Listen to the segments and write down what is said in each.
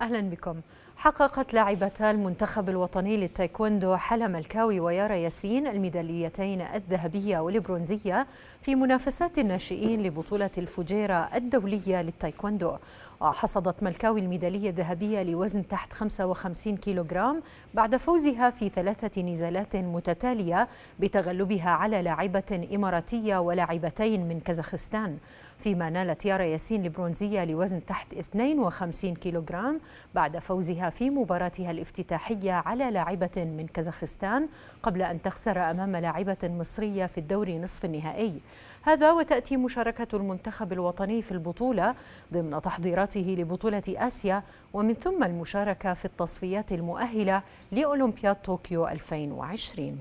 أهلا بكم حققت لاعبتا المنتخب الوطني للتايكوندو حلم الكاوي ويارا ياسين الميداليتين الذهبية والبرونزية في منافسات الناشئين لبطولة الفجيرة الدولية للتايكوندو وحصدت ملكاوي الميدالية الذهبية لوزن تحت 55 كيلوغرام بعد فوزها في ثلاثة نزالات متتالية بتغلبها على لاعبة إماراتية ولاعبتين من كازاخستان فيما نالت يارا ياسين البرونزية لوزن تحت 52 كيلوغرام بعد فوزها في مباراتها الافتتاحية على لاعبة من كازاخستان قبل أن تخسر أمام لاعبة مصرية في الدور نصف النهائي هذا وتأتي مشاركة المنتخب الوطني في البطولة ضمن تحضيراته لبطولة آسيا ومن ثم المشاركة في التصفيات المؤهلة لأولمبياد طوكيو 2020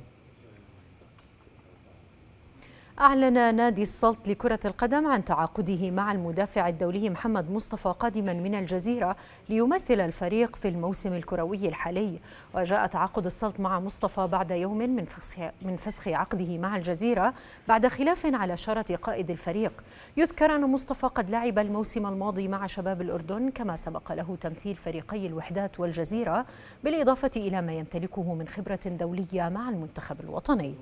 أعلن نادي السلط لكرة القدم عن تعاقده مع المدافع الدولي محمد مصطفى قادما من الجزيرة ليمثل الفريق في الموسم الكروي الحالي وجاء تعاقد السلط مع مصطفى بعد يوم من فسخ, من فسخ عقده مع الجزيرة بعد خلاف على شارة قائد الفريق يذكر أن مصطفى قد لعب الموسم الماضي مع شباب الأردن كما سبق له تمثيل فريقي الوحدات والجزيرة بالإضافة إلى ما يمتلكه من خبرة دولية مع المنتخب الوطني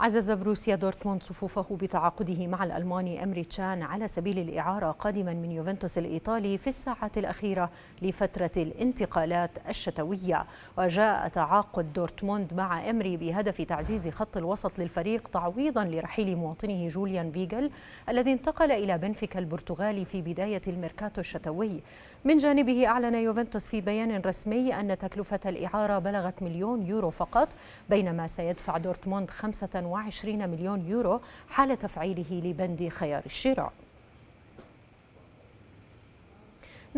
عزز بروسيا دورتموند صفوفه بتعاقده مع الألماني أمري تشان على سبيل الإعارة قادما من يوفنتوس الإيطالي في الساعة الأخيرة لفترة الانتقالات الشتوية وجاء تعاقد دورتموند مع أمري بهدف تعزيز خط الوسط للفريق تعويضا لرحيل مواطنه جوليان فيجل الذي انتقل إلى بنفيكا البرتغالي في بداية الميركاتو الشتوي من جانبه أعلن يوفنتوس في بيان رسمي أن تكلفة الإعارة بلغت مليون يورو فقط بينما سيدفع دورتموند 5 120 مليون يورو حال تفعيله لبند خيار الشراء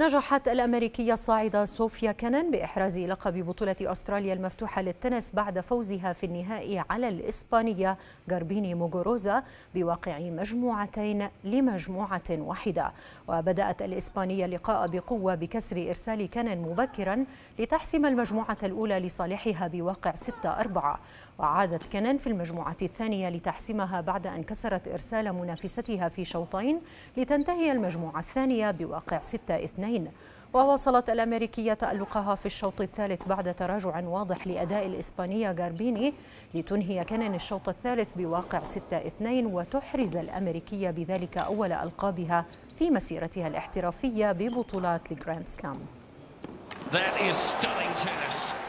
نجحت الأمريكية الصاعدة صوفيا كانن بإحراز لقب بطولة أستراليا المفتوحة للتنس بعد فوزها في النهائي على الإسبانية غاربيني موغوروزا بواقع مجموعتين لمجموعة واحدة وبدأت الإسبانية اللقاء بقوة بكسر إرسال كانن مبكرا لتحسم المجموعة الأولى لصالحها بواقع 6-4 وعادت كانن في المجموعة الثانية لتحسمها بعد أن كسرت إرسال منافستها في شوطين لتنتهي المجموعة الثانية بواقع 6-2 الاثنين وواصلت الأمريكية تألقها في الشوط الثالث بعد تراجع واضح لأداء الإسبانية غاربيني لتنهي كنن الشوط الثالث بواقع 6-2 وتحرز الأمريكية بذلك أول ألقابها في مسيرتها الاحترافية ببطولات الجراند سلام That is stunning tennis.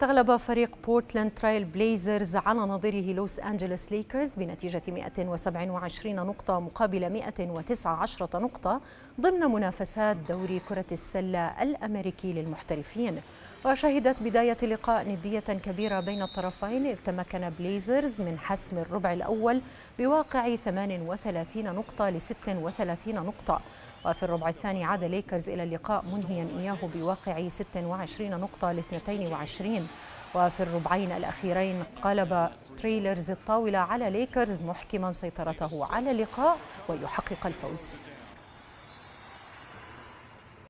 تغلب فريق بورتلاند ترايل بليزرز على نظيره لوس أنجلوس ليكرز بنتيجة 127 نقطة مقابل 119 نقطة ضمن منافسات دوري كرة السلة الأمريكي للمحترفين وشهدت بداية لقاء ندية كبيرة بين الطرفين إذ تمكن بليزرز من حسم الربع الأول بواقع 38 نقطة ل 36 نقطة وفي الربع الثاني عاد ليكرز إلى اللقاء منهيا إياه بواقع 26 نقطة ل 22 وفي الربعين الأخيرين قلب تريلرز الطاولة على ليكرز محكما سيطرته على اللقاء ويحقق الفوز